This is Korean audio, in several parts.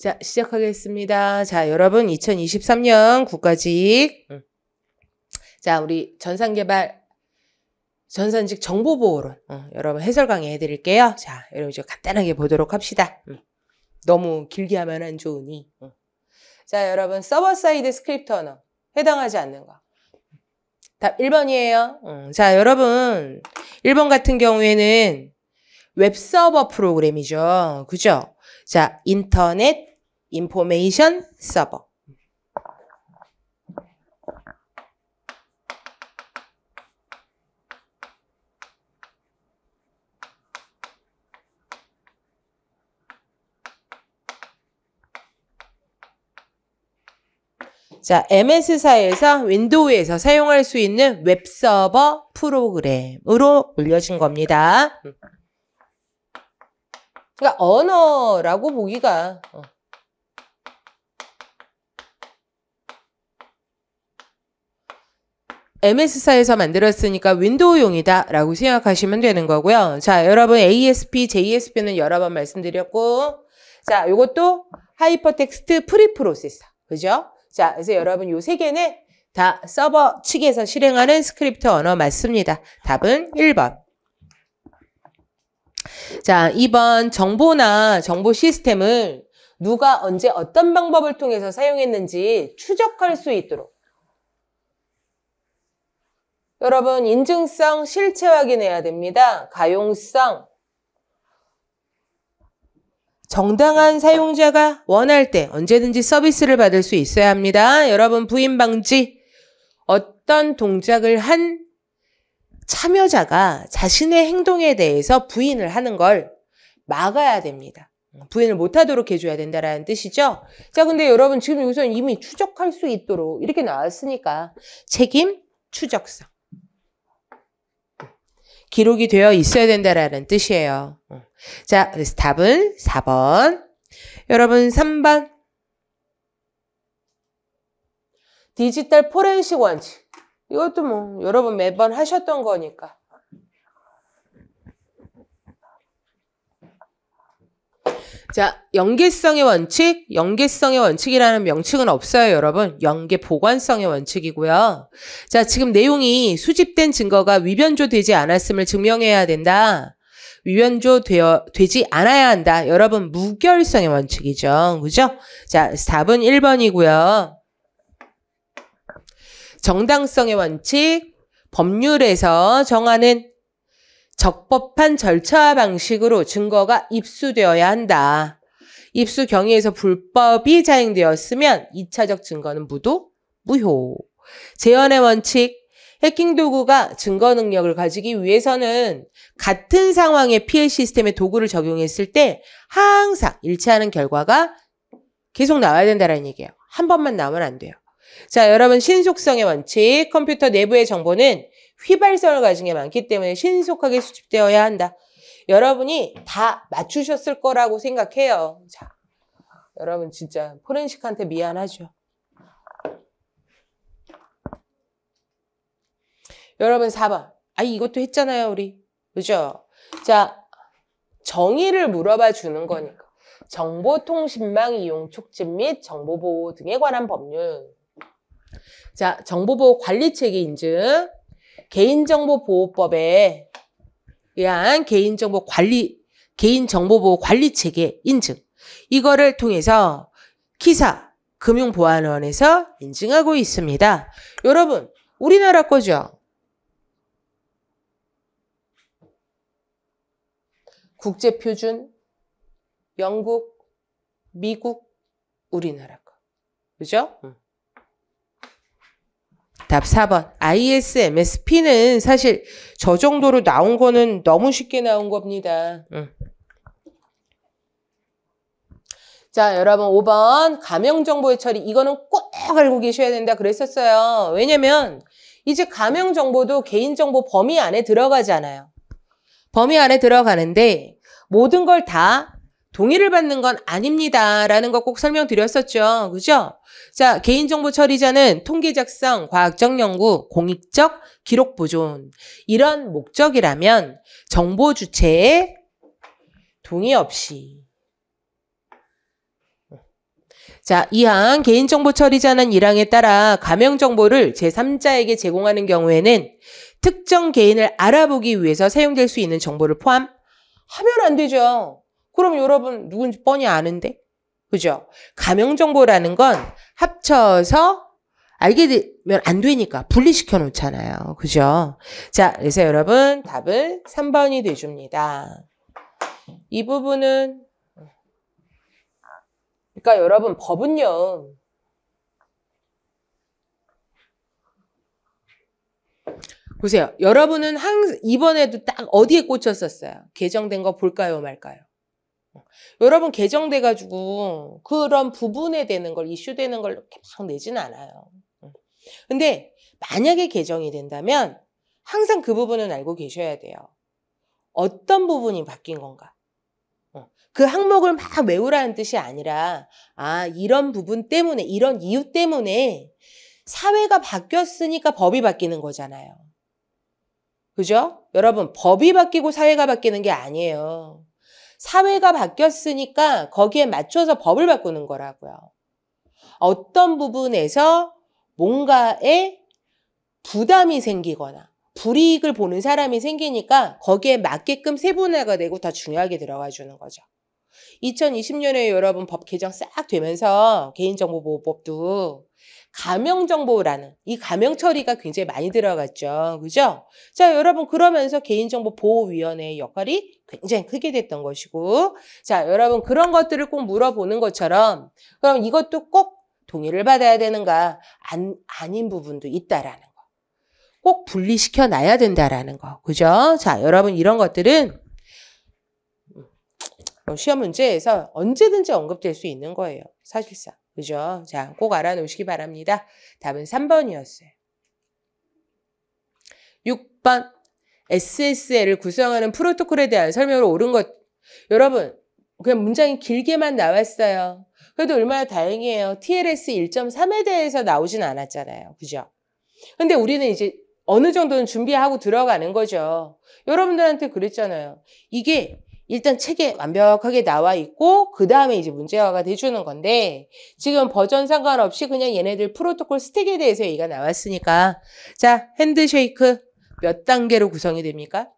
자, 시작하겠습니다. 자, 여러분 2023년 국가직 응. 네. 자, 우리 전산개발 전산직 정보보호론 어, 여러분 해설 강의 해드릴게요. 자, 여러분 이제 간단하게 보도록 합시다. 응. 네. 너무 길게 하면 안 좋으니 응. 어. 자, 여러분 서버 사이드 스크립터는 해당하지 않는 거. 답 1번이에요. 어, 자, 여러분 1번 같은 경우에는 웹서버 프로그램이죠. 그죠? 자, 인터넷 인포메이션 서버. 자, MS사에서 윈도우에서 사용할 수 있는 웹서버 프로그램으로 올려진 겁니다. 그러니까 언어라고 보기가 어. MS사에서 만들었으니까 윈도우용이다 라고 생각하시면 되는 거고요. 자, 여러분 ASP, JSP는 여러 번 말씀드렸고 자, 이것도 하이퍼텍스트 프리프로세서. 그죠? 자, 그래서 여러분 요 세 개는 다 서버 측에서 실행하는 스크립트 언어 맞습니다. 답은 1번. 자, 2번 정보나 정보 시스템을 누가 언제 어떤 방법을 통해서 사용했는지 추적할 수 있도록 여러분 인증성 실체 확인해야 됩니다. 가용성 정당한 사용자가 원할 때 언제든지 서비스를 받을 수 있어야 합니다. 여러분 부인 방지 어떤 동작을 한 참여자가 자신의 행동에 대해서 부인을 하는 걸 막아야 됩니다. 부인을 못하도록 해줘야 된다라는 뜻이죠. 자, 근데 여러분 지금 여기서 이미 추적할 수 있도록 이렇게 나왔으니까 책임, 추적성. 기록이 되어 있어야 된다라는 뜻이에요. 자, 그래서 답은 4번. 여러분 3번. 디지털 포렌식 원칙. 이것도 뭐 여러분 매번 하셨던 거니까. 자, 연계성의 원칙, 연계성의 원칙이라는 명칭은 없어요, 여러분. 연계 보관성의 원칙이고요. 자, 지금 내용이 수집된 증거가 위변조되지 않았음을 증명해야 된다. 위변조되어 되지 않아야 한다. 여러분, 무결성의 원칙이죠. 그죠? 자, 4번 1번이고요. 정당성의 원칙, 법률에서 정하는 적법한 절차 방식으로 증거가 입수되어야 한다. 입수 경위에서 불법이 자행되었으면 2차적 증거는 무도, 무효. 재현의 원칙, 해킹 도구가 증거 능력을 가지기 위해서는 같은 상황에 피해 시스템의 도구를 적용했을 때 항상 일치하는 결과가 계속 나와야 된다는 얘기예요. 한 번만 나오면 안 돼요. 자, 여러분 신속성의 원칙, 컴퓨터 내부의 정보는 휘발성을 가진 게 많기 때문에 신속하게 수집되어야 한다. 여러분이 다 맞추셨을 거라고 생각해요. 자, 여러분 진짜 포렌식한테 미안하죠. 여러분 4번. 아, 이것도 했잖아요, 우리. 그죠? 자, 정의를 물어봐 주는 거니까. 정보통신망 이용 촉진 및 정보보호 등에 관한 법률. 자, 정보보호 관리체계 인증. 개인정보보호법에 의한 개인정보 관리, 개인정보보호 관리 체계 인증. 이거를 통해서 키사, 금융보안원에서 인증하고 있습니다. 여러분, 우리나라 거죠? 국제표준, 영국, 미국, 우리나라 거. 그죠? 응. 답 4번. ISMSP는 사실 저 정도로 나온 거는 너무 쉽게 나온 겁니다. 자, 여러분 5번 가명 정보의 처리 이거는 꼭 알고 계셔야 된다 그랬었어요. 왜냐면 이제 가명 정보도 개인 정보 범위 안에 들어가잖아요. 범위 안에 들어가는데 모든 걸다 동의를 받는 건 아닙니다라는 거 꼭 설명드렸었죠. 그죠? 자, 개인정보 처리자는 통계 작성, 과학적 연구, 공익적 기록 보존 이런 목적이라면 정보 주체의 동의 없이 자, 이항 개인정보 처리자는 이항에 따라 가명정보를 제3자에게 제공하는 경우에는 특정 개인을 알아보기 위해서 사용될 수 있는 정보를 포함하면 안 되죠. 그럼 여러분 누군지 뻔히 아는데? 그죠? 가명정보라는 건 합쳐서 알게 되면 안 되니까 분리시켜 놓잖아요. 그죠? 자, 그래서 여러분 답을 3번이 돼줍니다. 이 부분은 그러니까 여러분 법은요. 보세요. 여러분은 항 이번에도 딱 어디에 꽂혔었어요? 개정된 거 볼까요, 말까요? 어, 여러분 개정돼 가지고 그런 부분에 되는 걸 이슈되는 걸 이렇게 막 내진 않아요. 근데 만약에 개정이 된다면 항상 그 부분은 알고 계셔야 돼요. 어떤 부분이 바뀐 건가? 그 항목을 막 외우라는 뜻이 아니라 아 이런 부분 때문에 이런 이유 때문에 사회가 바뀌었으니까 법이 바뀌는 거잖아요. 그죠? 여러분 법이 바뀌고 사회가 바뀌는 게 아니에요. 사회가 바뀌었으니까 거기에 맞춰서 법을 바꾸는 거라고요. 어떤 부분에서 뭔가에 부담이 생기거나 불이익을 보는 사람이 생기니까 거기에 맞게끔 세분화가 되고 더 중요하게 들어가 주는 거죠. 2020년에 여러분 법 개정 싹 되면서 개인정보보호법도 가명 정보라는 이 가명 처리가 굉장히 많이 들어갔죠. 그죠? 자, 여러분 그러면서 개인정보 보호위원회의 역할이 굉장히 크게 됐던 것이고 자, 여러분 그런 것들을 꼭 물어보는 것처럼 그럼 이것도 꼭 동의를 받아야 되는가? 안, 아닌 부분도 있다라는 거. 꼭 분리시켜 놔야 된다라는 거. 그죠? 자, 여러분 이런 것들은 음, 시험 문제에서 언제든지 언급될 수 있는 거예요. 사실상. 그죠? 자, 꼭 알아놓으시기 바랍니다. 답은 3번이었어요. 6번. SSL을 구성하는 프로토콜에 대한 설명으로 옳은 것. 여러분, 그냥 문장이 길게만 나왔어요. 그래도 얼마나 다행이에요. TLS 1.3에 대해서 나오진 않았잖아요. 그죠? 근데 우리는 이제 어느 정도는 준비하고 들어가는 거죠. 여러분들한테 그랬잖아요. 이게 일단 책에 완벽하게 나와 있고 그 다음에 이제 문제화가 돼주는 건데 지금 버전 상관없이 그냥 얘네들 프로토콜 스택에 대해서 얘기가 나왔으니까 자 핸드쉐이크 몇 단계로 구성이 됩니까?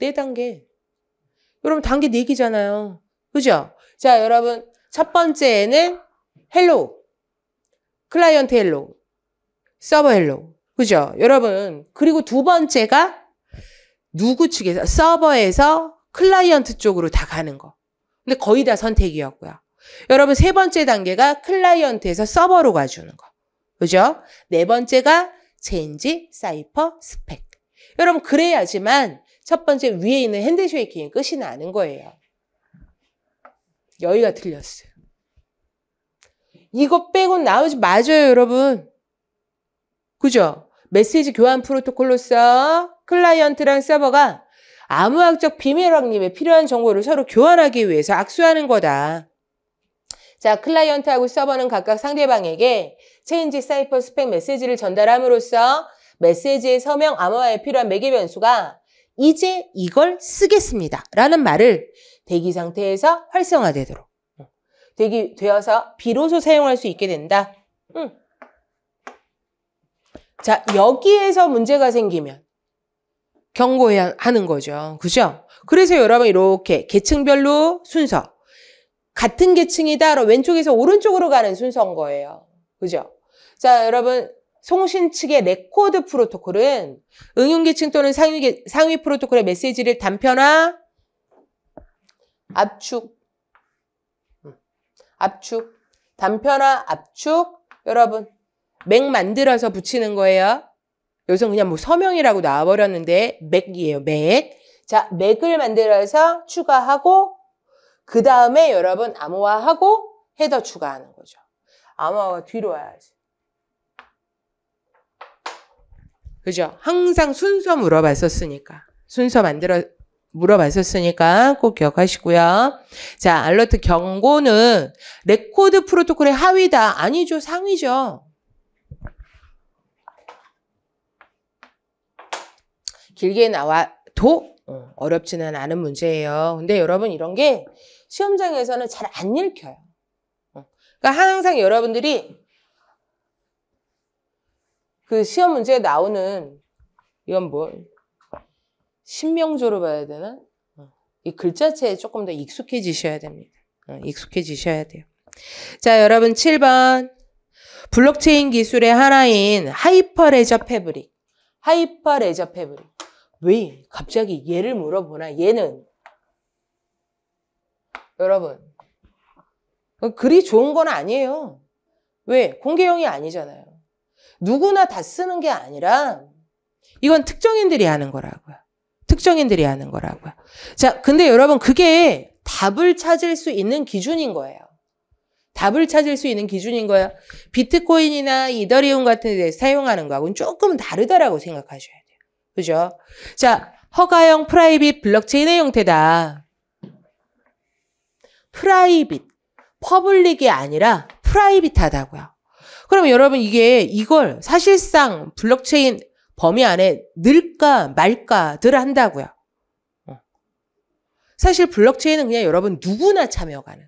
네 단계 여러분 단계 네 개잖아요 그죠? 자 여러분 첫 번째는 헬로우 클라이언트 헬로우 서버 헬로우 그죠? 여러분 그리고 두 번째가 누구 측에서 서버에서 클라이언트 쪽으로 다 가는 거. 근데 거의 다 선택이었고요. 여러분 세 번째 단계가 클라이언트에서 서버로 가주는 거. 그죠? 네 번째가 체인지, 사이퍼, 스펙. 여러분 그래야지만 첫 번째 위에 있는 핸드 쉐이킹이 끝이 나는 거예요. 여기가 틀렸어요. 이거 빼곤 나오지 맞아요, 여러분. 그죠? 메시지 교환 프로토콜로서 클라이언트랑 서버가 암호학적 비밀 확립에 필요한 정보를 서로 교환하기 위해서 악수하는 거다. 자, 클라이언트하고 서버는 각각 상대방에게 체인지 사이퍼 스펙 메시지를 전달함으로써 메시지의 서명 암호화에 필요한 매개 변수가 이제 이걸 쓰겠습니다. 라는 말을 대기 상태에서 활성화되도록 대기 되어서 비로소 사용할 수 있게 된다. 음. 자, 여기에서 문제가 생기면 경고해야 하는 거죠. 그죠? 그래서 여러분 이렇게 계층별로 순서. 같은 계층이다. 왼쪽에서 오른쪽으로 가는 순서인 거예요. 그죠? 자, 여러분. 송신 측의 레코드 프로토콜은 응용계층 또는 상위, 상위 프로토콜의 메시지를 단편화, 압축, 음, 압축, 단편화, 압축, 여러분, 맥 만들어서 붙이는 거예요. 여기서 그냥 뭐 서명이라고 나와버렸는데 맥이에요. 맥. 자, 맥을 만들어서 추가하고 그 다음에 여러분 암호화하고 헤더 추가하는 거죠. 암호화가 뒤로 와야지. 그죠? 항상 순서 물어봤었으니까. 순서 만들어 물어봤었으니까 꼭 기억하시고요. 자, 알러트 경고는 레코드 프로토콜의 하위다. 아니죠. 상위죠. 길게 나와도 어. 어렵지는 않은 문제예요. 근데 여러분 이런 게 시험장에서는 잘 안 읽혀요. 어. 그러니까 항상 여러분들이 그 시험 문제에 나오는 이건 뭐 신명조로 봐야 되나? 어. 이 글자체에 조금 더 익숙해지셔야 됩니다. 익숙해지셔야 돼요. 자, 여러분 7번. 블록체인 기술의 하나인 하이퍼레저 패브릭. 하이퍼레저 패브릭. 왜 갑자기 얘를 물어보나? 얘는 여러분 글이 좋은 건 아니에요. 왜? 공개형이 아니잖아요. 누구나 다 쓰는 게 아니라 이건 특정인들이 하는 거라고요. 특정인들이 하는 거라고요. 자, 근데 여러분 그게 답을 찾을 수 있는 기준인 거예요. 답을 찾을 수 있는 기준인 거야. 비트코인이나 이더리움 같은 데 사용하는 거하고는 조금 다르다라고 생각하셔요. 그죠? 자, 허가형 프라이빗 블록체인의 형태다. 프라이빗, 퍼블릭이 아니라 프라이빗하다고요. 그럼 여러분 이게 이걸 사실상 블록체인 범위 안에 늘까 말까들 한다고요. 어. 사실 블록체인은 그냥 여러분 누구나 참여 가능.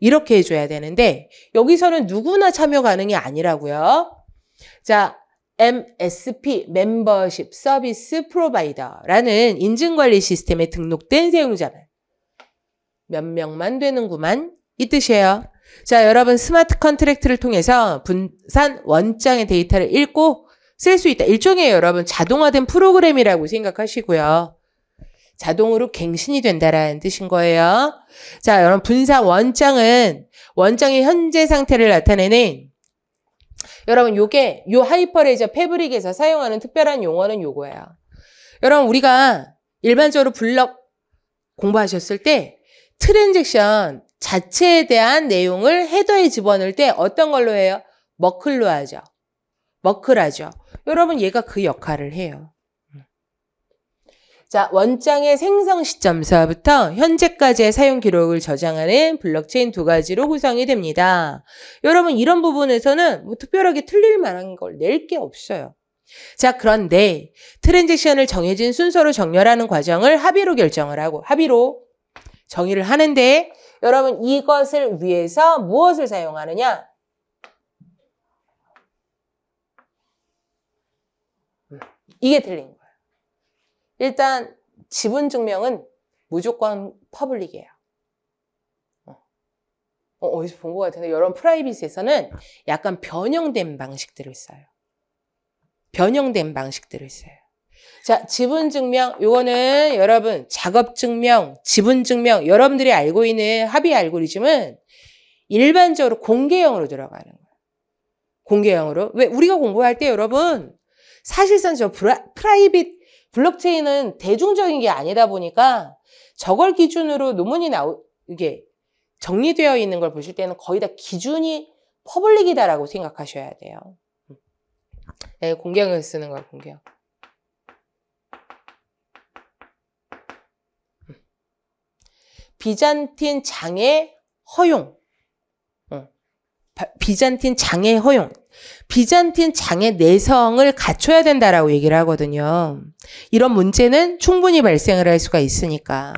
이렇게 해줘야 되는데 여기서는 누구나 참여 가능이 아니라고요. 자, MSP 멤버십 서비스 프로바이더라는 인증관리 시스템에 등록된 사용자는 몇 명만 되는구만 이 뜻이에요. 자, 여러분 스마트 컨트랙트를 통해서 분산 원장의 데이터를 읽고 쓸 수 있다. 일종의 여러분 자동화된 프로그램이라고 생각하시고요. 자동으로 갱신이 된다라는 뜻인 거예요. 자, 여러분 분산 원장은 원장의 현재 상태를 나타내는 여러분 요게 요 하이퍼레이저 패브릭에서 사용하는 특별한 용어는 요거예요. 여러분 우리가 일반적으로 블럭 공부하셨을 때 트랜잭션 자체에 대한 내용을 헤더에 집어넣을 때 어떤 걸로 해요? 머클로 하죠. 머클하죠. 여러분 얘가 그 역할을 해요. 자, 원장의 생성 시점서부터 현재까지의 사용 기록을 저장하는 블록체인 두 가지로 구성이 됩니다. 여러분 이런 부분에서는 뭐 특별하게 틀릴 만한 걸 낼 게 없어요. 자, 그런데 트랜지션을 정해진 순서로 정렬하는 과정을 합의로 결정을 하고 합의로 정의를 하는데 여러분 이것을 위해서 무엇을 사용하느냐? 음, 이게 틀린 거예요. 일단 지분 증명은 무조건 퍼블릭이에요. 어, 어 어디서 본 것 같은데 이런 프라이빗에서는 약간 변형된 방식들을 써요. 변형된 방식들을 써요. 자, 지분 증명 요거는 여러분 작업 증명, 지분 증명 여러분들이 알고 있는 합의 알고리즘은 일반적으로 공개형으로 들어가는 거예요. 공개형으로. 왜 우리가 공부할 때 여러분 사실상 저 프라, 프라이빗 블록체인은 대중적인 게 아니다 보니까 저걸 기준으로 논문이 나오 이게 정리되어 있는 걸 보실 때는 거의 다 기준이 퍼블릭이다라고 생각하셔야 돼요. 네, 공경을 쓰는 거예요, 공경. 비잔틴 장애 허용. 어. 비잔틴 장애 허용. 비잔틴 장의 내성을 갖춰야 된다라고 얘기를 하거든요. 이런 문제는 충분히 발생을 할 수가 있으니까.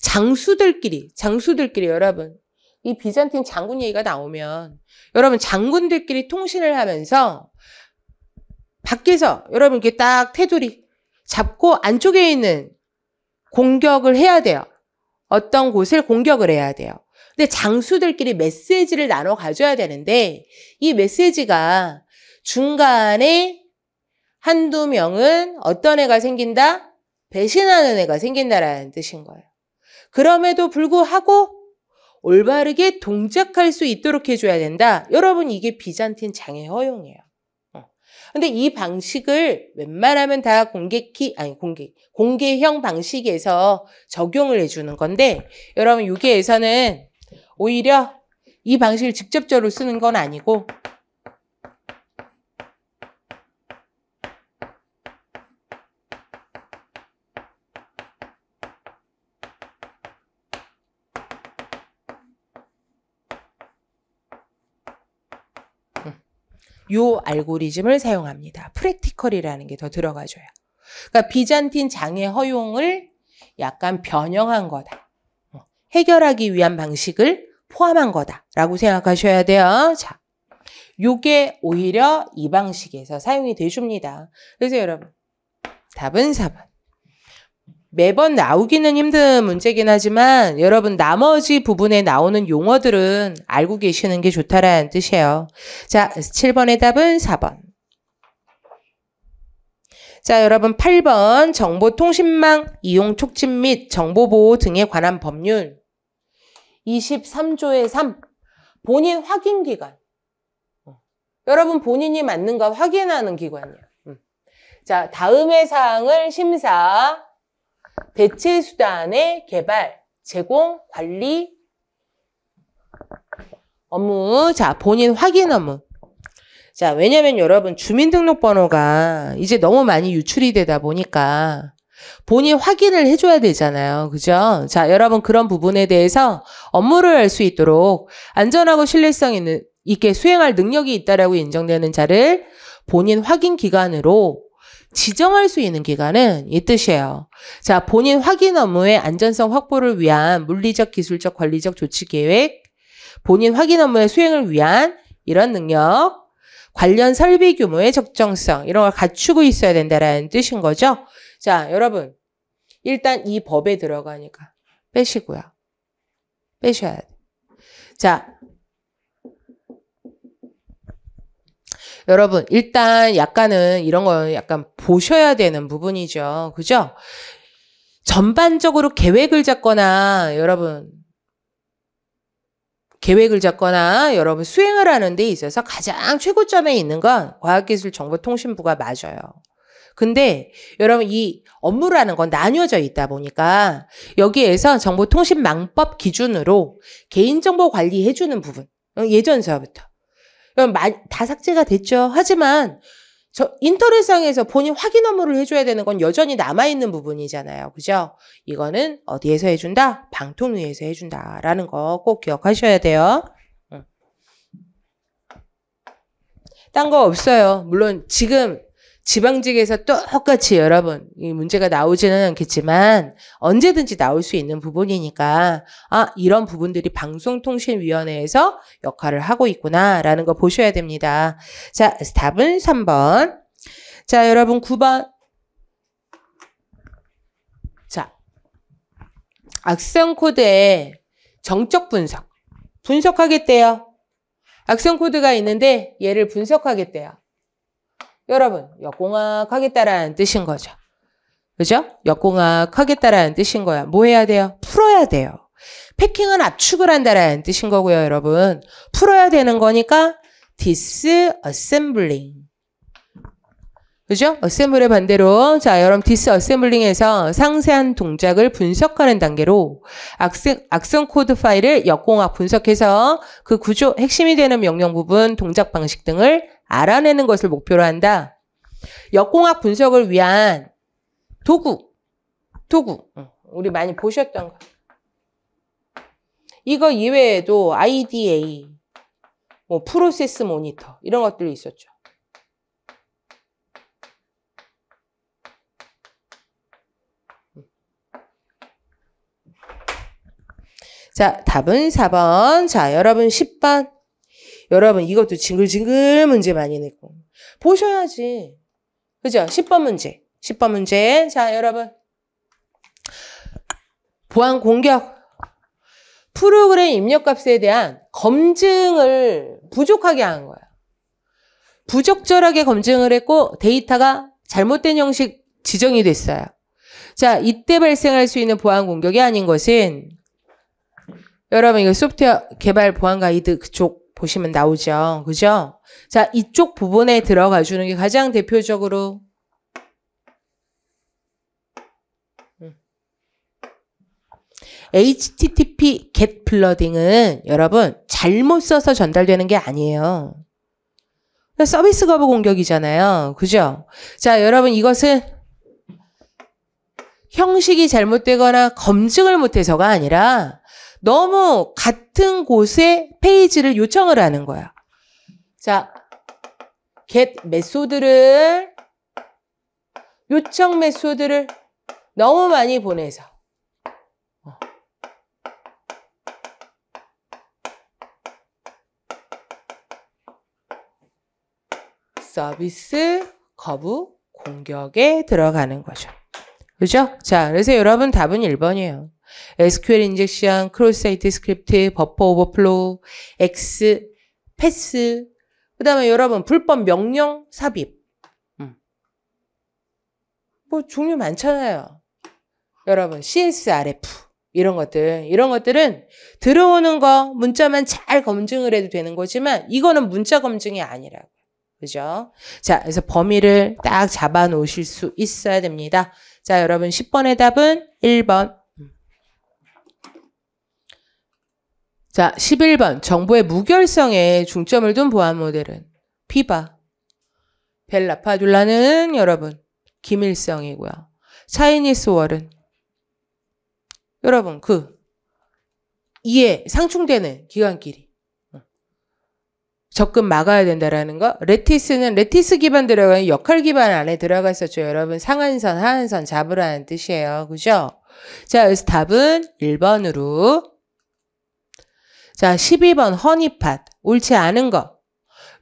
장수들끼리, 장수들끼리 여러분, 이 비잔틴 장군 얘기가 나오면 여러분 장군들끼리 통신을 하면서 밖에서 여러분 이렇게 딱 테두리 잡고 안쪽에 있는 공격을 해야 돼요. 어떤 곳을 공격을 해야 돼요. 근데 장수들끼리 메시지를 나눠 가져야 되는데 이 메시지가 중간에 한두 명은 어떤 애가 생긴다? 배신하는 애가 생긴다라는 뜻인 거예요. 그럼에도 불구하고 올바르게 동작할 수 있도록 해줘야 된다. 여러분 이게 비잔틴 장애 허용이에요. 어. 근데 이 방식을 웬만하면 다 공개키 아니 공개 공개형 방식에서 적용을 해주는 건데 여러분 여기에서는 오히려 이 방식을 직접적으로 쓰는 건 아니고 음, 요 알고리즘을 사용합니다. 프랙티컬이라는 게 더 들어가줘요. 그러니까 비잔틴 장애 허용을 약간 변형한 거다. 어, 해결하기 위한 방식을 포함한 거다라고 생각하셔야 돼요. 자, 요게 오히려 이 방식에서 사용이 돼줍니다. 그래서 여러분, 답은 4번. 매번 나오기는 힘든 문제긴 하지만 여러분 나머지 부분에 나오는 용어들은 알고 계시는 게 좋다라는 뜻이에요. 자, 7번의 답은 4번. 자, 여러분 8번 정보통신망 이용 촉진 및 정보보호 등에 관한 법률 23조의 3. 본인 확인 기관. 어. 여러분 본인이 맞는가 확인하는 기관이야. 음. 자, 다음의 사항을 심사, 대체 수단의 개발, 제공, 관리, 업무. 자, 본인 확인 업무. 자, 왜냐면 여러분 주민등록번호가 이제 너무 많이 유출이 되다 보니까 본인 확인을 해줘야 되잖아요. 그죠? 자, 여러분 그런 부분에 대해서 업무를 할 수 있도록 안전하고 신뢰성 있는, 있게 수행할 능력이 있다라고 인정되는 자를 본인 확인 기관으로 지정할 수 있는 기간은 이 뜻이에요. 자, 본인 확인 업무의 안전성 확보를 위한 물리적, 기술적, 관리적 조치 계획, 본인 확인 업무의 수행을 위한 이런 능력, 관련 설비 규모의 적정성, 이런 걸 갖추고 있어야 된다라는 뜻인 거죠. 자, 여러분. 일단 이 법에 들어가니까 빼시고요. 빼셔야 돼. 자. 여러분, 일단 약간은 이런 거 약간 보셔야 되는 부분이죠. 그죠? 전반적으로 계획을 잡거나 여러분 계획을 잡거나 여러분 수행을 하는 데 있어서 가장 최고점에 있는 건 과학기술정보통신부가 맞아요. 근데 여러분 이 업무라는 건 나뉘어져 있다 보니까 여기에서 정보통신망법 기준으로 개인정보 관리해주는 부분 어, 예전서부터 다 삭제가 됐죠. 하지만 저 인터넷상에서 본인 확인 업무를 해줘야 되는 건 여전히 남아있는 부분이잖아요. 그죠? 이거는 어디에서 해준다? 방통위에서 해준다라는 거 꼭 기억하셔야 돼요. 딴 거 없어요. 물론 지금 지방직에서 똑같이 여러 분이 문제가 나오지는 않겠지만 언제든지 나올 수 있는 부분이니까 아 이런 부분들이 방송통신위원회에서 역할을 하고 있구나라는 거 보셔야 됩니다. 자 답은 3번. 자 여러분 9번 자 악성 코드의 정적 분석 분석하겠대요. 악성 코드가 있는데 얘를 분석하겠대요. 여러분 역공학하겠다라는 뜻인 거죠. 그죠? 역공학하겠다라는 뜻인 거야. 뭐 해야 돼요? 풀어야 돼요. 패킹은 압축을 한다라는 뜻인 거고요, 여러분. 풀어야 되는 거니까 디스어셈블링. 그죠? 어셈블의 반대로 자, 여러분 디스어셈블링에서 상세한 동작을 분석하는 단계로 악성, 악성 코드 파일을 역공학 분석해서 그 구조 핵심이 되는 명령 부분, 동작 방식 등을 알아내는 것을 목표로 한다. 역공학 분석을 위한 도구, 도구, 우리 많이 보셨던 거. 이거 이외에도 IDA, 뭐 프로세스 모니터 이런 것들이 있었죠. 자, 답은 4번. 자, 여러분 10번. 여러분 이것도 징글징글 문제 많이 내고 보셔야지. 그죠? 10번 문제. 10번 문제. 자, 여러분. 보안 공격. 프로그램 입력값에 대한 검증을 부족하게 한 거예요. 부적절하게 검증을 했고 데이터가 잘못된 형식 지정이 됐어요. 자, 이때 발생할 수 있는 보안 공격이 아닌 것은 여러분 이거 소프트웨어 개발 보안 가이드 그쪽 보시면 나오죠. 그죠? 자, 이쪽 부분에 들어가 주는 게 가장 대표적으로 음. HTTP get 플러딩은 여러분 잘못 써서 전달되는 게 아니에요. 그러니까 서비스 거부 공격이잖아요. 그죠? 자, 여러분 이것은 형식이 잘못되거나 검증을 못해서가 아니라 너무 같은 곳에 페이지를 요청을 하는 거야. 자, get 메소드를 요청 메소드를 너무 많이 보내서 서비스 거부 공격에 들어가는 거죠. 그죠? 자, 그래서 여러분 답은 1번이에요. SQL 인젝션, 크로스 사이트 스크립트, 버퍼 오버플로우, X, 패스. 그 다음에 여러분, 불법 명령 삽입. 음. 뭐 종류 많잖아요. 여러분, CSRF. 이런 것들. 이런 것들은 들어오는 거 문자만 잘 검증을 해도 되는 거지만 이거는 문자 검증이 아니라고. 그죠? 자, 그래서 범위를 딱 잡아 놓으실 수 있어야 됩니다. 자, 여러분 10번의 답은 1번 자, 11번. 정보의 무결성에 중점을 둔 보안 모델은 피바. 벨라파둘라는 여러분, 김일성이고요. 차이니스월은 여러분, 그 이에 상충되는 기관끼리 접근 막아야 된다라는 거. 레티스는 레티스 기반 들어가는 역할 기반 안에 들어가 있었죠. 여러분 상한선, 하한선 잡으라는 뜻이에요. 그죠? 자, 그래서 답은 1번으로 자, 12번 허니팟. 옳지 않은 거.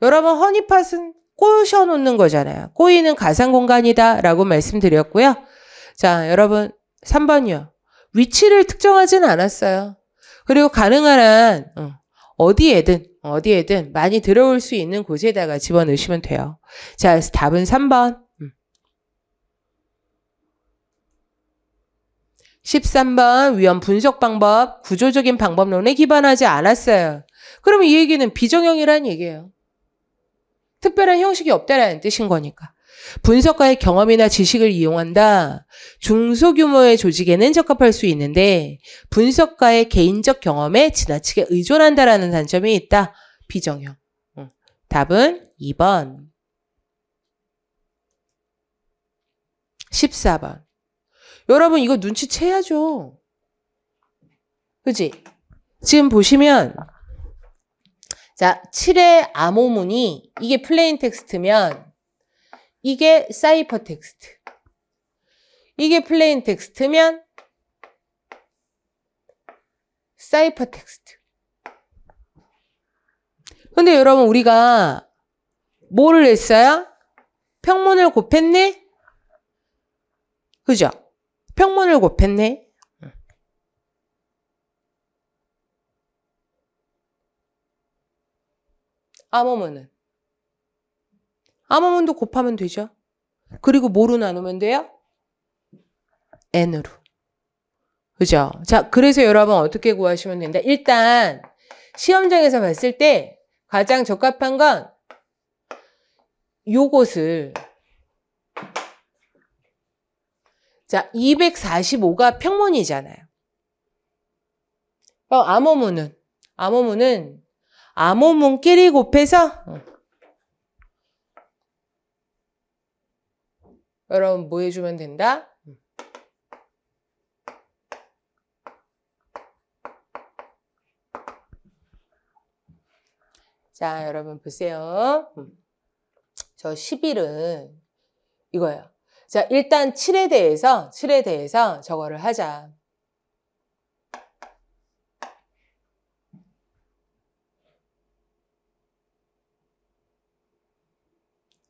여러분 허니팟은 꼬셔 놓는 거잖아요. 꼬이는 가상 공간이다라고 말씀드렸고요. 자, 여러분 3번이요. 위치를 특정하진 않았어요. 그리고 가능한 한 어, 어디에든 어디에든 많이 들어올 수 있는 곳에다가 집어넣으시면 돼요. 자, 답은 3번. 13번 위험 분석 방법, 구조적인 방법론에 기반하지 않았어요. 그러면 이 얘기는 비정형이란 얘기예요. 특별한 형식이 없다라는 뜻인 거니까. 분석가의 경험이나 지식을 이용한다. 중소규모의 조직에는 적합할 수 있는데 분석가의 개인적 경험에 지나치게 의존한다라는 단점이 있다. 비정형. 응. 답은 2번. 14번. 여러분 이거 눈치채야죠. 그지? 지금 보시면 자 7의 암호문이 이게 플레인 텍스트면 이게 사이퍼 텍스트 이게 플레인 텍스트면 사이퍼 텍스트 근데 여러분 우리가 뭐를 했어요? 평문을 곱했네 그죠? 평문을 곱했네. 암호문은? 암호문도 곱하면 되죠. 그리고 뭐로 나누면 돼요? n으로. 그죠? 자, 그래서 여러분 어떻게 구하시면 된다? 일단 시험장에서 봤을 때 가장 적합한 건 요것을 자, 245가 평문이잖아요. 그럼 암호문은 암호문은 암호문끼리 곱해서 어. 여러분 뭐 해주면 된다? 자, 여러분 보세요. 음. 저1 1은 이거예요. 자, 일단 7에 대해서, 7에 대해서 저거를 하자.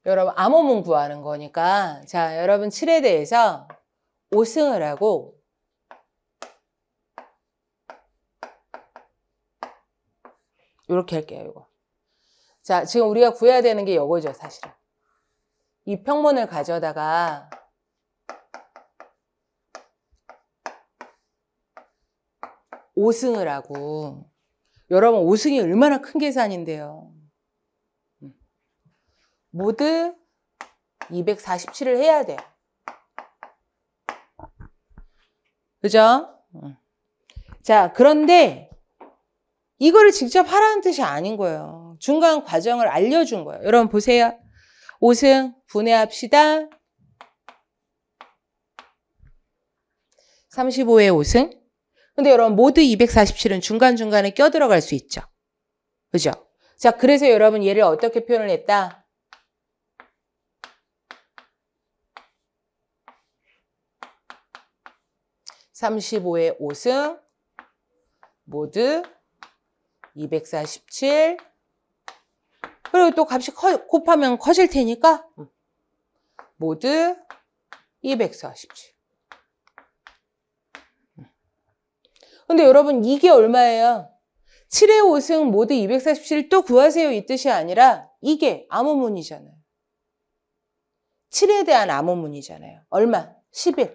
여러분, 암호문 구하는 거니까. 자, 여러분 7에 대해서 5승을 하고, 이렇게 할게요, 이거. 자, 지금 우리가 구해야 되는 게 이거죠, 사실은. 이 평문을 가져다가 5승을 하고 여러분 5승이 얼마나 큰 계산인데요. 모두 247을 해야 돼요. 그죠? 자, 그런데 이거를 직접 하라는 뜻이 아닌 거예요. 중간 과정을 알려준 거예요. 여러분 보세요. 5승 분해합시다. 3 5의 5승. 근데 여러분 모두 247은 중간중간에 껴들어갈 수 있죠. 그죠? 자, 그래서 여러분 얘를 어떻게 표현을 했다? 3 5의5승 모두 247 그리고 또 값이 커, 곱하면 커질 테니까 모두 247. 근데 여러분 이게 얼마예요? 7의 5승 모두 2 4 7또 구하세요 이 뜻이 아니라 이게 암호문이잖아요. 7에 대한 암호문이잖아요. 얼마? 11.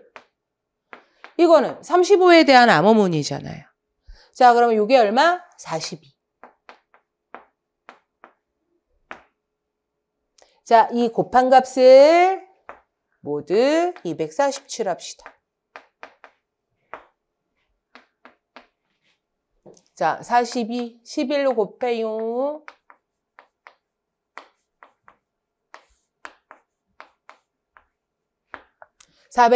이거는 35에 대한 암호문이잖아요. 자, 그러면 이게 얼마? 42. 자, 이 곱한 값을 모두 247 합시다. 자, 42, 11로 곱해요. 4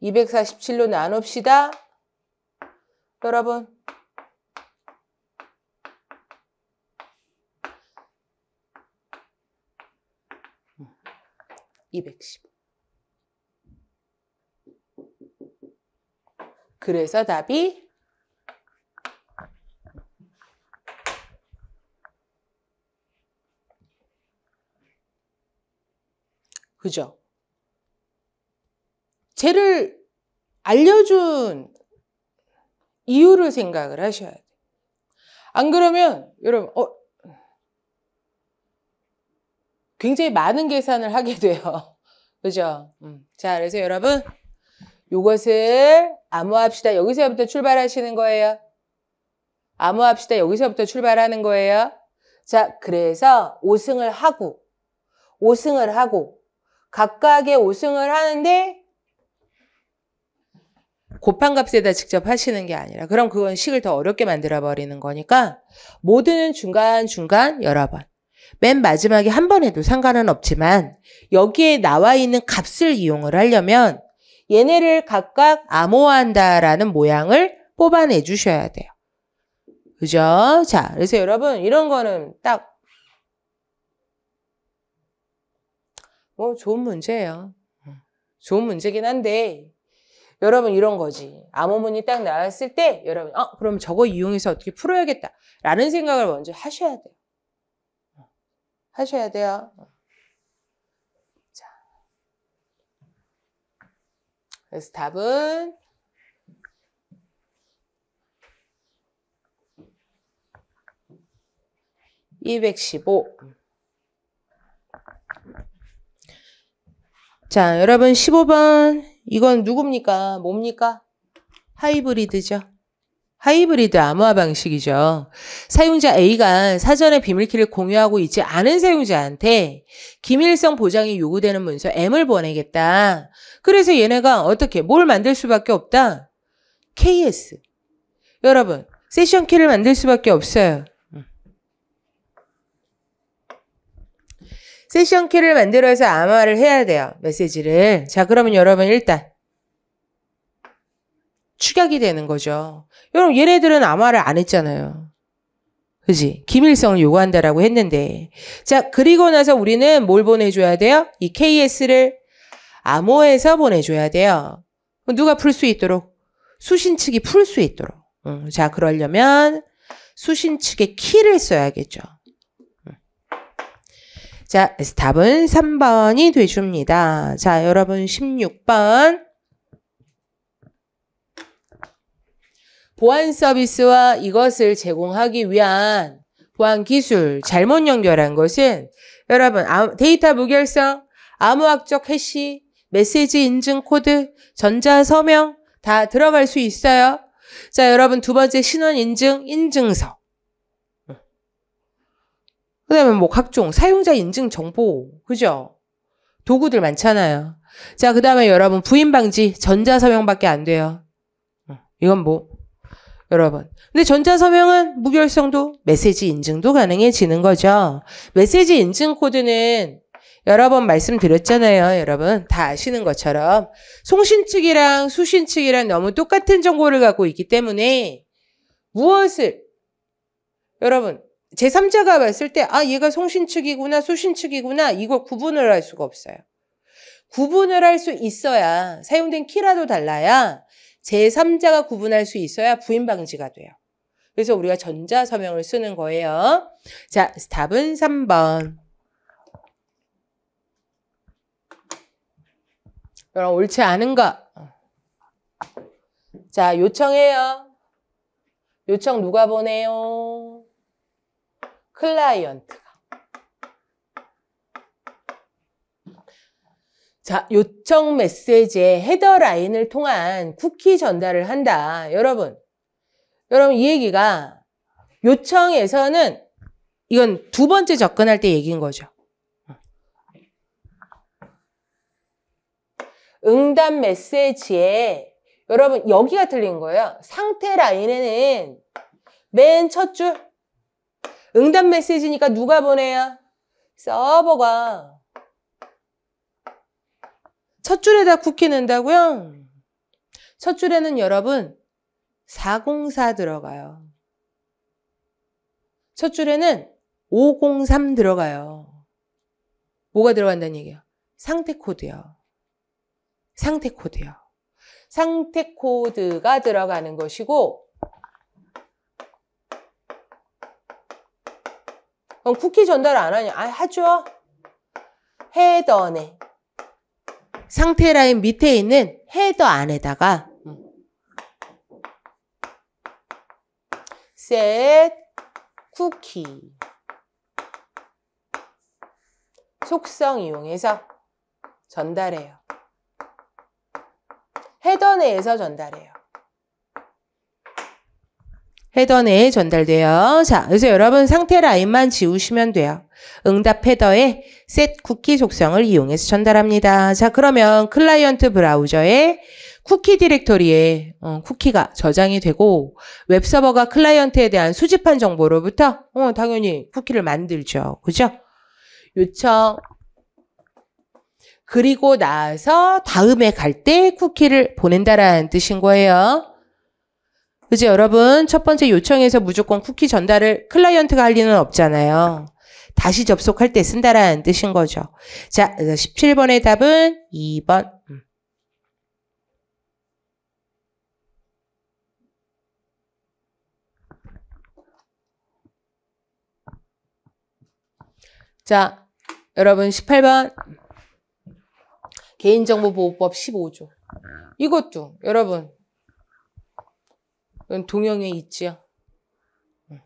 6육십일을이백사로 나눕시다. 여러분 215. 그래서 답이 그죠? 죄를 알려준 이유를 생각을 하셔야 돼요. 안 그러면 여러분 어, 굉장히 많은 계산을 하게 돼요. 그죠? 음. 자, 그래서 여러분, 요것을 암호합시다. 여기서부터 출발하시는 거예요. 암호합시다. 여기서부터 출발하는 거예요. 자, 그래서 5승을 하고, 5승을 하고, 각각의 5승을 하는데, 곱한 값에다 직접 하시는 게 아니라, 그럼 그건 식을 더 어렵게 만들어버리는 거니까, 모두는 중간중간 여러 번. 맨 마지막에 한 번 해도 상관은 없지만 여기에 나와 있는 값을 이용을 하려면 얘네를 각각 암호화한다라는 모양을 뽑아내 주셔야 돼요. 그죠? 자, 그래서 여러분 이런 거는 딱뭐 어, 좋은 문제예요. 좋은 문제긴 한데 여러분 이런 거지. 암호문이 딱 나왔을 때 여러분 어 그럼 저거 이용해서 어떻게 풀어야겠다라는 생각을 먼저 하셔야 돼요. 하셔야 돼요. 자. 그래서 답은 215. 자, 여러분 15번 이건 누굽니까? 뭡니까? 하이브리드죠. 하이브리드 암호화 방식이죠. 사용자 A가 사전에 비밀키를 공유하고 있지 않은 사용자한테 기밀성 보장이 요구되는 문서 M을 보내겠다. 그래서 얘네가 어떻게 뭘 만들 수밖에 없다? KS. 여러분, 세션 키를 만들 수밖에 없어요. 세션 키를 만들어서 암호화를 해야 돼요. 메시지를. 자, 그러면 여러분 일단 축약이 되는 거죠. 여러분 얘네들은 아마를 안 했잖아요. 그지? 기밀성을 요구한다라고 했는데. 자, 그리고 나서 우리는 뭘 보내줘야 돼요? 이 KS를 암호에서 보내줘야 돼요. 누가 풀 수 있도록? 수신 측이 풀 수 있도록. 음, 자, 그러려면 수신 측의 키를 써야겠죠. 음. 자, 답은 3번이 되줍니다. 자, 여러분 16번. 보안 서비스와 이것을 제공하기 위한 보안 기술 잘못 연결한 것은 여러분 데이터 무결성, 암호학적 해시, 메시지 인증 코드, 전자 서명 다 들어갈 수 있어요. 자, 여러분 두 번째 신원 인증 인증서. 그다음에 뭐 각종 사용자 인증 정보, 그죠? 도구들 많잖아요. 자, 그다음에 여러분 부인 방지 전자 서명밖에 안 돼요. 이건 뭐 여러분. 근데 전자서명은 무결성도 메시지 인증도 가능해지는 거죠. 메시지 인증 코드는 여러 번 말씀드렸잖아요. 여러분 다 아시는 것처럼 송신 측이랑 수신 측이랑 너무 똑같은 정보를 갖고 있기 때문에 무엇을 여러분 제3자가 봤을 때 아 얘가 송신 측이구나 수신 측이구나 이걸 구분을 할 수가 없어요. 구분을 할 수 있어야 사용된 키라도 달라야 제3자가 구분할 수 있어야 부인 방지가 돼요. 그래서 우리가 전자 서명을 쓰는 거예요. 자, 답은 3번. 여러분 옳지 않은 거. 자, 요청해요. 요청 누가 보내요? 클라이언트가. 자, 요청 메시지의 헤더 라인을 통한 쿠키 전달을 한다. 여러분, 여러분 이 얘기가 요청에서는 이건 두 번째 접근할 때 얘기인 거죠. 응답 메시지에 여러분 여기가 틀린 거예요. 상태 라인에는 맨 첫 줄 응답 메시지니까 누가 보내요? 서버가 첫 줄에다 쿠키 넣는다고요? 첫 줄에는 여러분 404 들어가요. 첫 줄에는 503 들어가요. 뭐가 들어간다는 얘기예요? 상태 코드요. 상태 코드요. 상태 코드가 들어가는 것이고 그럼 어, 쿠키 전달 안 하냐? 아, 하죠. 해더네. 상태 라인 밑에 있는 헤더 안에다가 set 쿠키 속성 이용해서 전달해요. 헤더 내에서 전달해요. 헤더에 내 전달돼요. 자, 그래서 여러분 상태 라인만 지우시면 돼요. 응답 헤더에 set 쿠키 속성을 이용해서 전달합니다. 자, 그러면 클라이언트 브라우저에 쿠키 디렉토리에 어, 쿠키가 저장이 되고 웹 서버가 클라이언트에 대한 수집한 정보로부터 어, 당연히 쿠키를 만들죠. 그죠? 요청 그리고 나서 다음에 갈 때 쿠키를 보낸다라는 뜻인 거예요. 그지 여러분? 첫 번째 요청에서 무조건 쿠키 전달을 클라이언트가 할 리는 없잖아요. 다시 접속할 때 쓴다라는 뜻인 거죠. 자, 17번의 답은 2번. 음. 자, 여러분 18번 개인정보보호법 15조. 이것도 여러분 동영에 있지요. 음.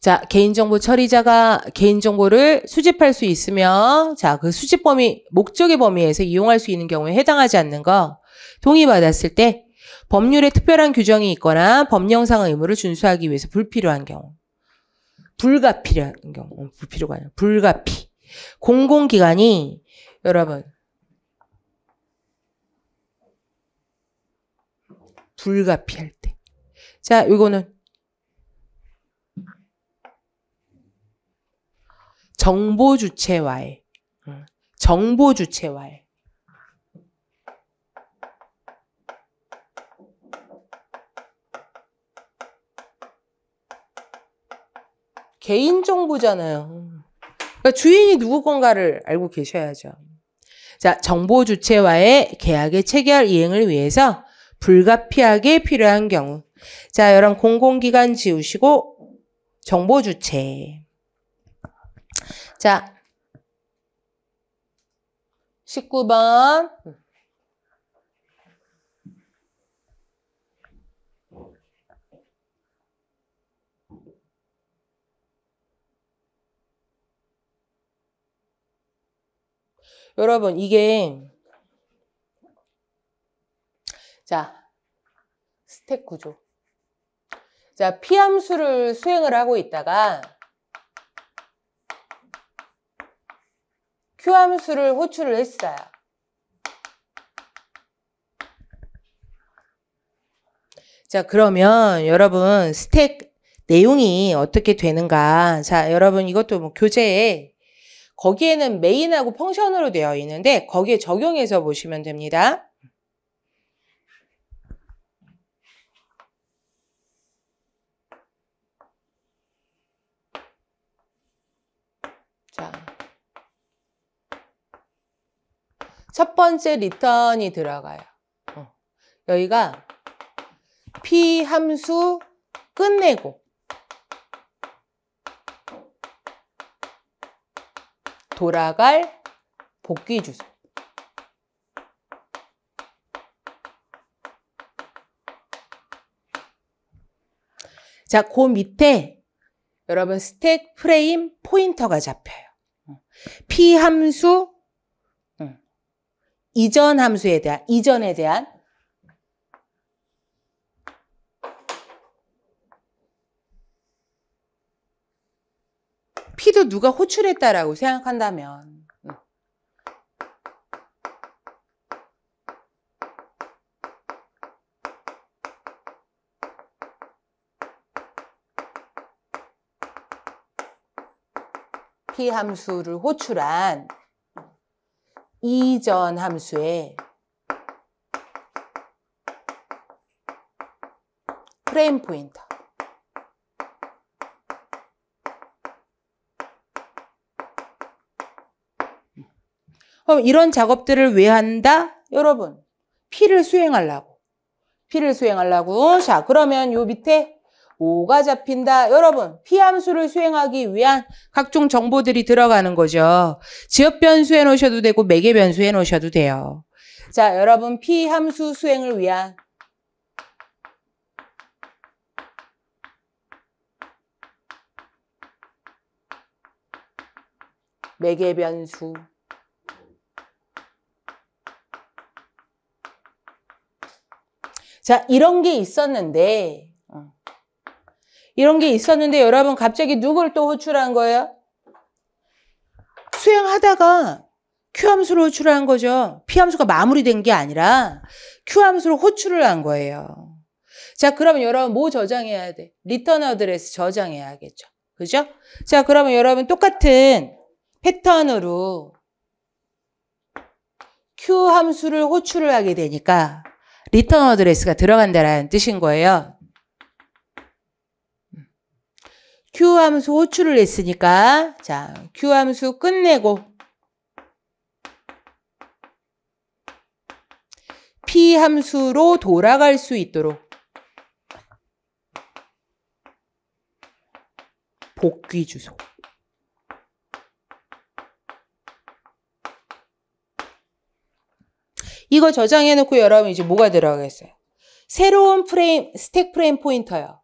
자, 개인정보 처리자가 개인정보를 수집할 수 있으며, 자, 그 수집 범위, 목적의 범위에서 이용할 수 있는 경우에 해당하지 않는 거, 동의받았을 때, 법률에 특별한 규정이 있거나 법령상 의무를 준수하기 위해서 불필요한 경우. 불가피한 경우. 음, 불필요가 아니라 불가피. 공공기관이, 여러분, 불가피할 때. 자, 이거는 정보 주체와의 어, 정보 주체와의 개인 정보잖아요. 그러니까 주인이 누구 건가를 알고 계셔야죠. 자, 정보 주체와의 계약의 체결 이행을 위해서 불가피하게 필요한 경우. 자, 여러분 공공기관 지우시고 정보 주체. 자, 19번. 여러분 이게 자, 스택 구조. 자, P 함수를 수행을 하고 있다가 Q 함수를 호출을 했어요. 자, 그러면 여러분 스택 내용이 어떻게 되는가. 자, 여러분 이것도 뭐 교재에 거기에는 메인하고 펑션으로 되어 있는데 거기에 적용해서 보시면 됩니다. 첫 번째 리턴이 들어가요. 어. 여기가 P 함수 끝내고 돌아갈 복귀 주소. 자, 그 밑에 여러분 스택 프레임 포인터가 잡혀요. 어. P 함수 이전 함수에 대한, 이전에 대한 P도 누가 호출했다라고 생각한다면 P 음. 함수를 호출한 이전 함수에 프레임 포인터 그럼 이런 작업들을 왜 한다? 여러분 P를 수행하려고 P를 수행하려고 자 그러면 요 밑에 5가 잡힌다. 여러분, 피함수를 수행하기 위한 각종 정보들이 들어가는 거죠. 지역 변수 해놓으셔도 되고 매개 변수 해놓으셔도 돼요. 자, 여러분 피함수 수행을 위한 매개 변수 자, 이런 게 있었는데 이런 게 있었는데 여러분 갑자기 누굴 또 호출한 거예요? 수행하다가 q 함수를 호출한 거죠. P함수가 마무리된 게 아니라 q 함수를 호출을 한 거예요. 자, 그러면 여러분 뭐 저장해야 돼? 리턴 어드레스 저장해야겠죠. 그죠? 자, 그러면 여러분 똑같은 패턴으로 Q 함수를 호출을 하게 되니까 리턴 어드레스가 들어간다라는 뜻인 거예요. Q 함수 호출을 했으니까 자 Q 함수 끝내고 P 함수로 돌아갈 수 있도록 복귀 주소 이거 저장해 놓고 여러분 이제 뭐가 들어가겠어요? 새로운 프레임 스택 프레임 포인터요.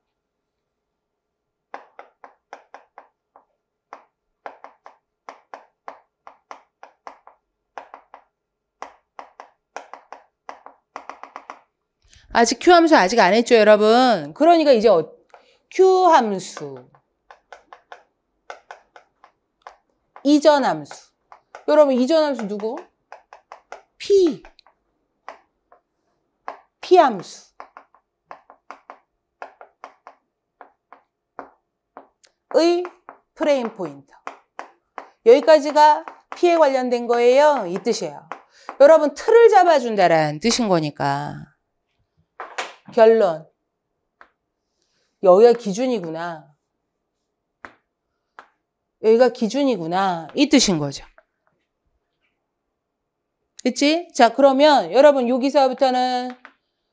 아직 Q 함수 아직 안 했죠, 여러분? 그러니까 이제 어, Q 함수, 이전 함수. 여러분, 이전 함수 누구? P. P 함수. 의 프레임 포인터. 여기까지가 피에 관련된 거예요. 이 뜻이에요. 여러분, 틀을 잡아준다라는 뜻인 거니까. 결론. 여기가 기준이구나. 여기가 기준이구나. 이 뜻인 거죠. 그치? 자, 그러면 여러분 여기서부터는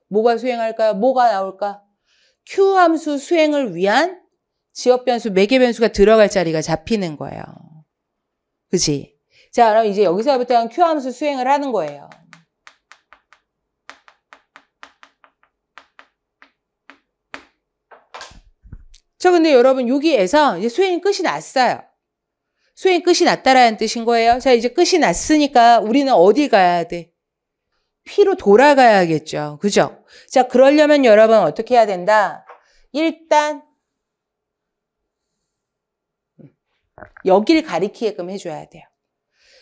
뭐가 수행할까요? 뭐가 나올까? Q 함수 수행을 위한 지역 변수, 매개 변수가 들어갈 자리가 잡히는 거예요. 그치 자, 그럼 이제 여기서부터는 Q 함수 수행을 하는 거예요. 자, 근데 여러분 여기에서 이제 수행 끝이 났어요. 수행 끝이 났다라는 뜻인 거예요. 자, 이제 끝이 났으니까 우리는 어디 가야 돼? 피로 돌아가야겠죠. 그죠? 자, 그러려면 여러분 어떻게 해야 된다? 일단 여기를 가리키게끔 해줘야 돼요.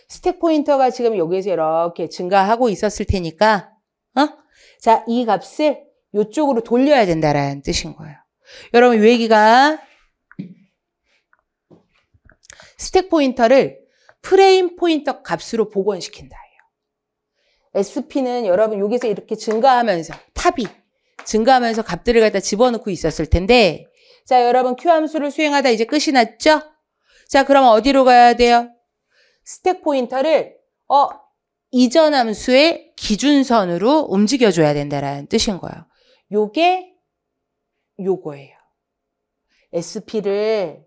스택 포인터가 지금 여기에서 이렇게 증가하고 있었을 테니까 어? 자, 이 값을 이쪽으로 돌려야 된다라는 뜻인 거예요. 여러분 외기가 스택 포인터를 프레임 포인터 값으로 복원시킨다. SP는 여러분 여기서 이렇게 증가하면서 탑이 증가하면서 값들을 갖다 집어넣고 있었을 텐데 자 여러분 Q 함수를 수행하다 이제 끝이 났죠? 자 그럼 어디로 가야 돼요? 스택 포인터를 어 이전 함수의 기준선으로 움직여줘야 된다라는 뜻인 거예요. 요게 요거예요. SP를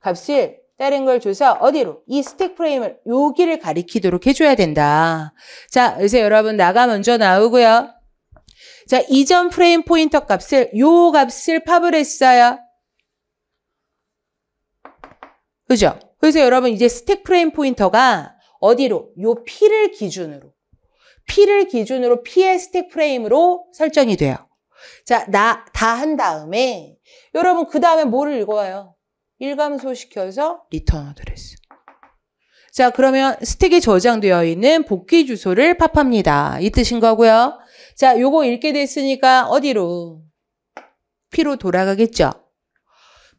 값을 다른 걸 줘서 어디로? 이 스택 프레임을 여기를 가리키도록 해줘야 된다. 자, 요새 여러분 나가 먼저 나오고요. 자, 이전 프레임 포인터 값을 요 값을 팝을 했어요. 그죠? 그래서 여러분 이제 스택 프레임 포인터가 어디로? 요 P를 기준으로 P를 기준으로 P의 스택 프레임으로 설정이 돼요. 자, 나, 다 한 다음에 여러분 그 다음에 뭐를 읽어요? 일감소시켜서 리턴 어드레스. 자, 그러면 스택에 저장되어 있는 복귀 주소를 팝합니다. 이 뜻인 거고요. 자, 요거 읽게 됐으니까 어디로? P로 돌아가겠죠.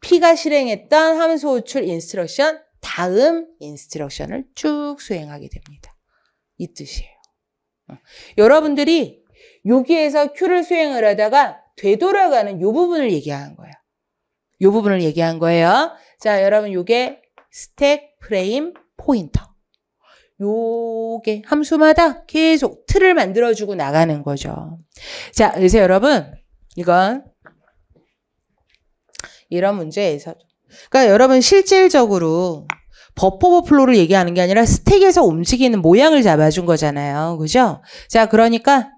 P가 실행했던 함수 호출 인스트럭션 다음 인스트럭션을 쭉 수행하게 됩니다. 이 뜻이에요. 어, 여러분들이 여기에서 큐를 수행을 하다가 되돌아가는 요 부분을 얘기하는 거예요. 요 부분을 얘기한 거예요. 자, 여러분 요게 스택 프레임 포인터. 요게 함수마다 계속 틀을 만들어주고 나가는 거죠. 자, 그래서 여러분 이건 이런 문제에서 그러니까 여러분 실질적으로 버퍼 오버플로를 얘기하는 게 아니라 스택에서 움직이는 모양을 잡아준 거잖아요. 그죠? 자, 그러니까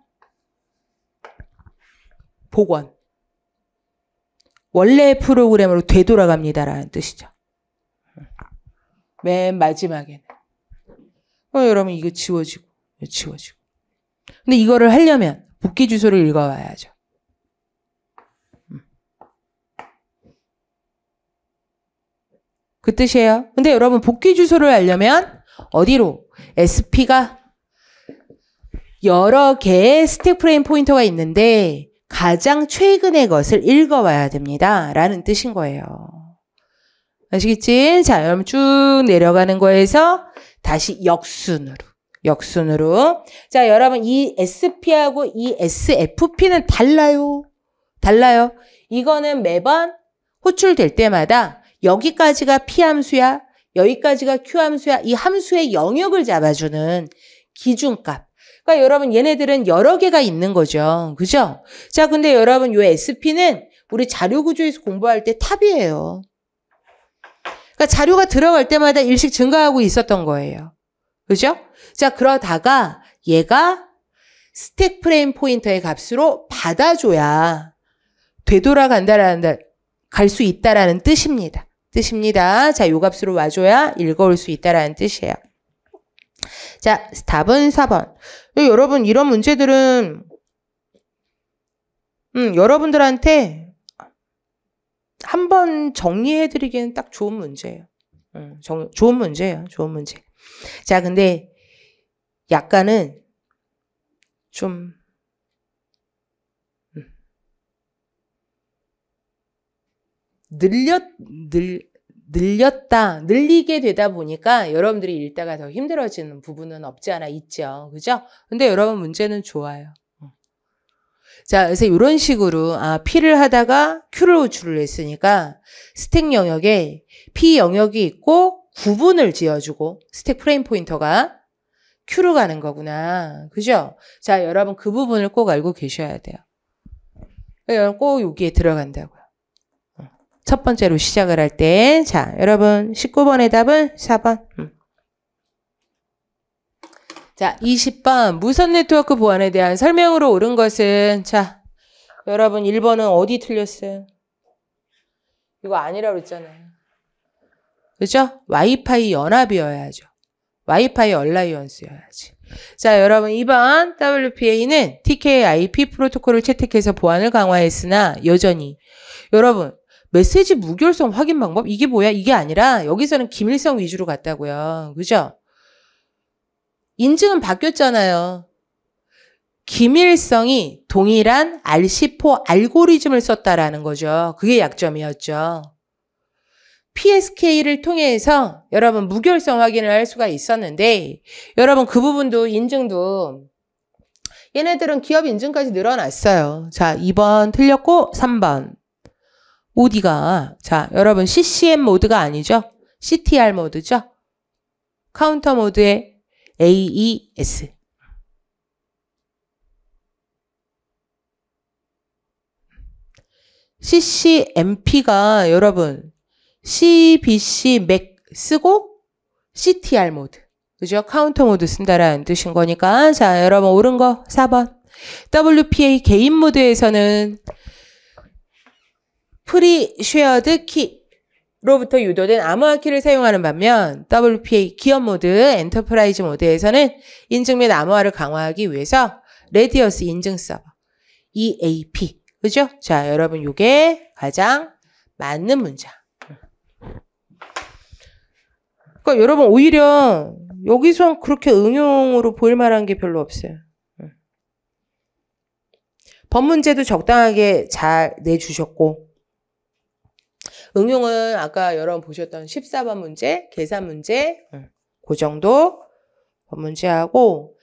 복원. 원래 프로그램으로 되돌아갑니다라는 뜻이죠. 맨 마지막에는. 어, 여러분 이거 지워지고, 이거 지워지고. 근데 이거를 하려면 복귀 주소를 읽어와야죠. 그 뜻이에요. 근데 여러분 복귀 주소를 알려면 어디로? SP가 여러 개의 스택 프레임 포인터가 있는데 가장 최근의 것을 읽어와야 됩니다. 라는 뜻인 거예요. 아시겠지? 자, 그럼 쭉 내려가는 거에서 다시 역순으로. 역순으로. 자, 여러분, 이 SP하고 이 SFP는 달라요. 달라요. 이거는 매번 호출될 때마다 여기까지가 P함수야, 여기까지가 Q함수야, 이 함수의 영역을 잡아주는 기준값, 그러니까 여러분 얘네들은 여러 개가 있는 거죠. 그죠? 자, 근데 여러분 요 SP는 우리 자료 구조에서 공부할 때 탑이에요. 그러니까 자료가 들어갈 때마다 일씩 증가하고 있었던 거예요. 그죠? 자, 그러다가 얘가 스택 프레임 포인터의 값으로 받아줘야 되돌아간다라는 갈 수 있다라는 뜻입니다. 뜻입니다. 자, 요 값으로 와줘야 읽어올 수 있다라는 뜻이에요. 자, 답은 4번. 여러분, 이런 문제들은, 음, 여러분들한테 한번 정리해드리기엔 딱 좋은 문제예요. 음, 정, 좋은 문제예요. 좋은 문제. 자, 근데 약간은 좀, 음. 늘렸, 늘, 늘렸다, 늘리게 되다 보니까 여러분들이 읽다가 더 힘들어지는 부분은 없지 않아 있죠. 그죠? 근데 여러분 문제는 좋아요. 자, 그래서 이런 식으로 아, P를 하다가 Q를 호출을 했으니까 스택 영역에 P 영역이 있고 구분을 지어주고 스택 프레임 포인터가 Q로 가는 거구나. 그죠? 자, 여러분 그 부분을 꼭 알고 계셔야 돼요. 그러니까 꼭 여기에 들어간다고요. 첫 번째로 시작을 할 때, 자, 여러분 19번의 답은 4번. 음. 자, 20번 무선 네트워크 보안에 대한 설명으로 옳은 것은 자, 여러분 1번은 어디 틀렸어요? 이거 아니라고 했잖아요. 그죠? 와이파이 연합이어야죠. 와이파이 얼라이언스여야지. 자, 여러분 2번 WPA는 TKIP 프로토콜을 채택해서 보안을 강화했으나 여전히 여러분 메시지 무결성 확인 방법? 이게 뭐야? 이게 아니라 여기서는 김일성 위주로 갔다고요. 그죠? 인증은 바뀌었잖아요. 김일성이 동일한 RC4 알고리즘을 썼다라는 거죠. 그게 약점이었죠. PSK를 통해서 여러분 무결성 확인을 할 수가 있었는데 여러분 그 부분도 인증도 얘네들은 기업 인증까지 늘어났어요. 자, 2번 틀렸고 3번. 어디가 자 여러분 CCM 모드가 아니죠? CTR 모드죠? 카운터 모드의 AES CCMP가 여러분 CBC 맥 쓰고 CTR 모드 그죠? 카운터 모드 쓴다라는 뜻인 거니까 자 여러분 옳은 거 4번 WPA 개인 모드에서는 프리쉐어드 키로부터 유도된 암호화 키를 사용하는 반면 WPA 기업 모드, 엔터프라이즈 모드에서는 인증 및 암호화를 강화하기 위해서 레디어스 인증 서버, EAP. 그죠? 자, 여러분 이게 가장 맞는 문장. 그러니까 여러분 오히려 여기서 그렇게 응용으로 보일 만한 게 별로 없어요. 음. 법 문제도 적당하게 잘 내주셨고 응용은 아까 여러분 보셨던 14번 문제, 계산 문제, 네. 그 정도 문제하고,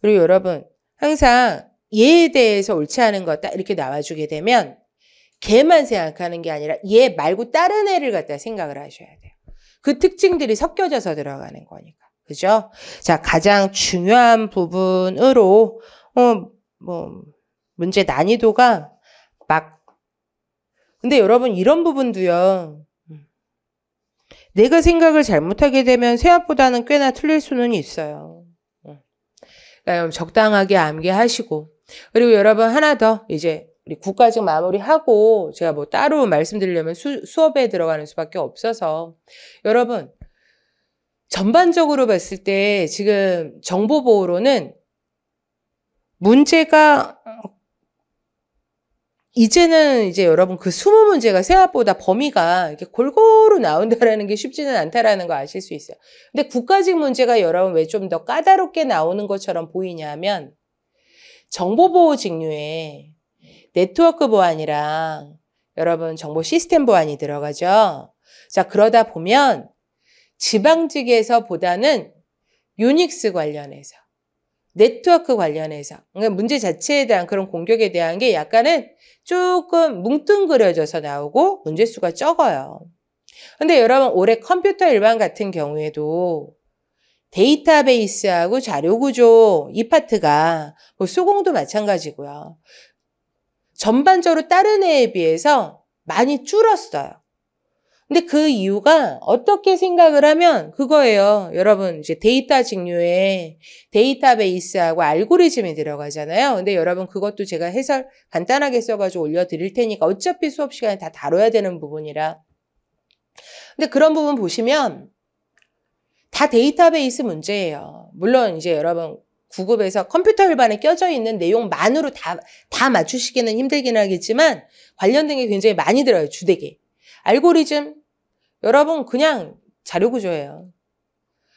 그리고 여러분, 항상 얘에 대해서 옳지 않은 것딱 이렇게 나와주게 되면, 걔만 생각하는 게 아니라 얘 예 말고 다른 애를 갖다 생각을 하셔야 돼요. 그 특징들이 섞여져서 들어가는 거니까. 그죠? 자, 가장 중요한 부분으로, 어, 뭐, 문제 난이도가 막 근데 여러분 이런 부분도요. 내가 생각을 잘못하게 되면 새앞보다는 꽤나 틀릴 수는 있어요. 그러니까 적당하게 암기하시고 그리고 여러분 하나 더 이제 우리 국가직 마무리하고 제가 뭐 따로 말씀드리려면 수, 수업에 들어가는 수밖에 없어서 여러분 전반적으로 봤을 때 지금 정보보호로는 문제가 이제는 이제 여러분 그 스무 문제가 생각보다 범위가 이렇게 골고루 나온다라는 게 쉽지는 않다라는 거 아실 수 있어요. 근데 국가직 문제가 여러분 왜 좀 더 까다롭게 나오는 것처럼 보이냐면 정보보호 직류에 네트워크 보안이랑 여러분 정보 시스템 보안이 들어가죠. 자, 그러다 보면 지방직에서 보다는 유닉스 관련해서 네트워크 관련해서 그러니까 문제 자체에 대한 그런 공격에 대한 게 약간은 조금 뭉뚱그려져서 나오고 문제수가 적어요. 근데 여러분 올해 컴퓨터 일반 같은 경우에도 데이터베이스하고 자료구조 이 파트가 뭐 소공도 마찬가지고요. 전반적으로 다른 애에 비해서 많이 줄었어요. 근데 그 이유가 어떻게 생각을 하면 그거예요. 여러분 이제 데이터 직류에 데이터베이스하고 알고리즘이 들어가잖아요. 근데 여러분 그것도 제가 해설 간단하게 써가지고 올려드릴 테니까 어차피 수업 시간에 다 다뤄야 되는 부분이라. 근데 그런 부분 보시면 다 데이터베이스 문제예요. 물론 이제 여러분 구급에서 컴퓨터 일반에 껴져 있는 내용만으로 다, 다 맞추시기는 힘들긴 하겠지만 관련된 게 굉장히 많이 들어요. 주되게. 알고리즘, 여러분 그냥 자료 구조예요.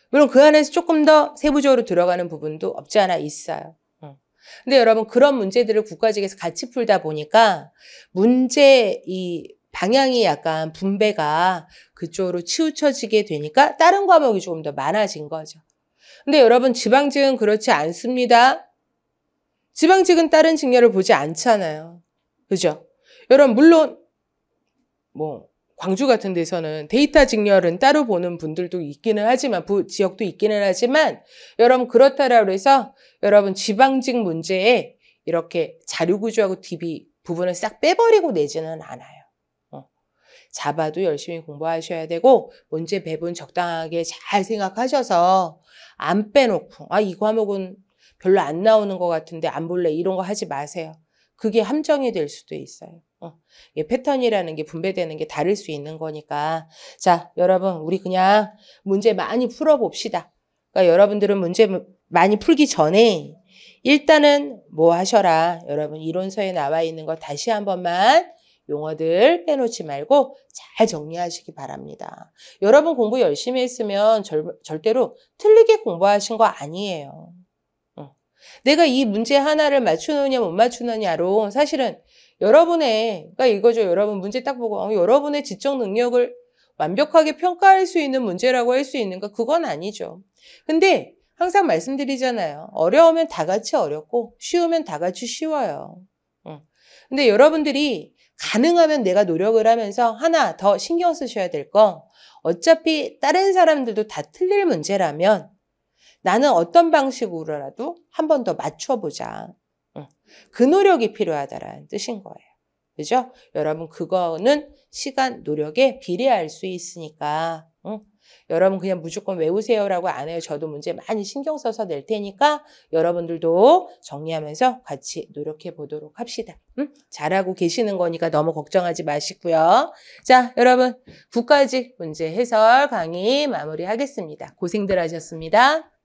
물론 그 안에서 조금 더 세부적으로 들어가는 부분도 없지 않아 있어요. 어. 근데 여러분 그런 문제들을 국가직에서 같이 풀다 보니까 문제 이 방향이 약간 분배가 그쪽으로 치우쳐지게 되니까 다른 과목이 조금 더 많아진 거죠. 근데 여러분 지방직은 그렇지 않습니다. 지방직은 다른 직렬을 보지 않잖아요. 그죠? 여러분 물론 뭐 광주 같은 데서는 데이터 직렬은 따로 보는 분들도 있기는 하지만 부, 지역도 있기는 하지만 여러분 그렇다라고 해서 여러분 지방직 문제에 이렇게 자료 구조하고 DB 부분을 싹 빼버리고 내지는 않아요. 어. 잡아도 열심히 공부하셔야 되고 문제 배분 적당하게 잘 생각하셔서 안 빼놓고 아 이 과목은 별로 안 나오는 것 같은데 안 볼래 이런 거 하지 마세요. 그게 함정이 될 수도 있어요. 어, 패턴이라는 게 분배되는 게 다를 수 있는 거니까. 자, 여러분, 우리 그냥 문제 많이 풀어봅시다. 그러니까 여러분들은 문제 많이 풀기 전에 일단은 뭐 하셔라. 여러분, 이론서에 나와 있는 거 다시 한 번만 용어들 빼놓지 말고 잘 정리하시기 바랍니다. 여러분 공부 열심히 했으면 절, 절대로 틀리게 공부하신 거 아니에요. 어. 내가 이 문제 하나를 맞추느냐 못 맞추느냐로 사실은 여러분의, 그러니까 이거죠. 여러분 문제 딱 보고, 어, 여러분의 지적 능력을 완벽하게 평가할 수 있는 문제라고 할 수 있는가? 그건 아니죠. 근데 항상 말씀드리잖아요. 어려우면 다 같이 어렵고, 쉬우면 다 같이 쉬워요. 응. 근데 여러분들이 가능하면 내가 노력을 하면서 하나 더 신경 쓰셔야 될 거, 어차피 다른 사람들도 다 틀릴 문제라면 나는 어떤 방식으로라도 한 번 더 맞춰보자. 그 노력이 필요하다라는 뜻인 거예요. 그죠? 여러분 그거는 시간 노력에 비례할 수 있으니까 응? 여러분 그냥 무조건 외우세요라고 안 해요. 저도 문제 많이 신경 써서 낼 테니까 여러분들도 정리하면서 같이 노력해 보도록 합시다. 응? 잘하고 계시는 거니까 너무 걱정하지 마시고요. 자, 여러분 국가직 문제 해설 강의 마무리하겠습니다. 고생들 하셨습니다.